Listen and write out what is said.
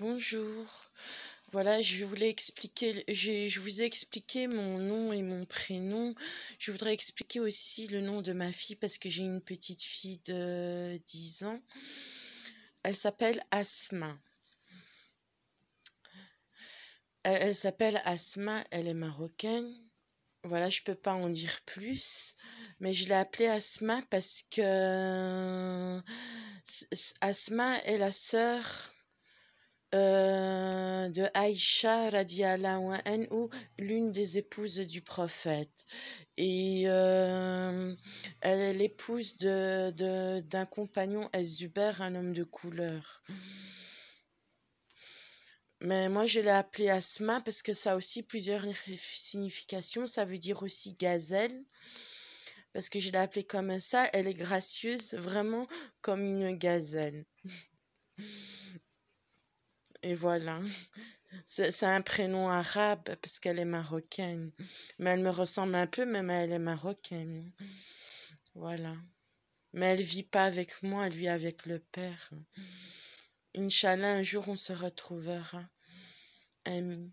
Bonjour. Voilà, je voulais expliquer, je, vous ai expliqué mon nom et mon prénom. Je voudrais expliquer aussi le nom de ma fille parce que j'ai une petite fille de 10 ans. Elle s'appelle Asma. Elle, s'appelle Asma, elle est marocaine. Voilà, je ne peux pas en dire plus, mais je l'ai appelée Asma parce que Asma est la sœur euh, de Aïcha radiallahu ou l'une des épouses du prophète. Et euh, elle est l'épouse d'un de, d'un compagnon, Azuber, un homme de couleur. Mais moi, je l'ai appelée Asma parce que ça a aussi plusieurs significations. Ça veut dire aussi gazelle parce que je l'ai appelée comme ça. Elle est gracieuse, vraiment comme une gazelle. Et voilà. C'est un prénom arabe parce qu'elle est marocaine. Mais elle me ressemble un peu, même elle est marocaine. Voilà. Mais elle vit pas avec moi, elle vit avec le père. Inch'Allah, un jour on se retrouvera. Ami.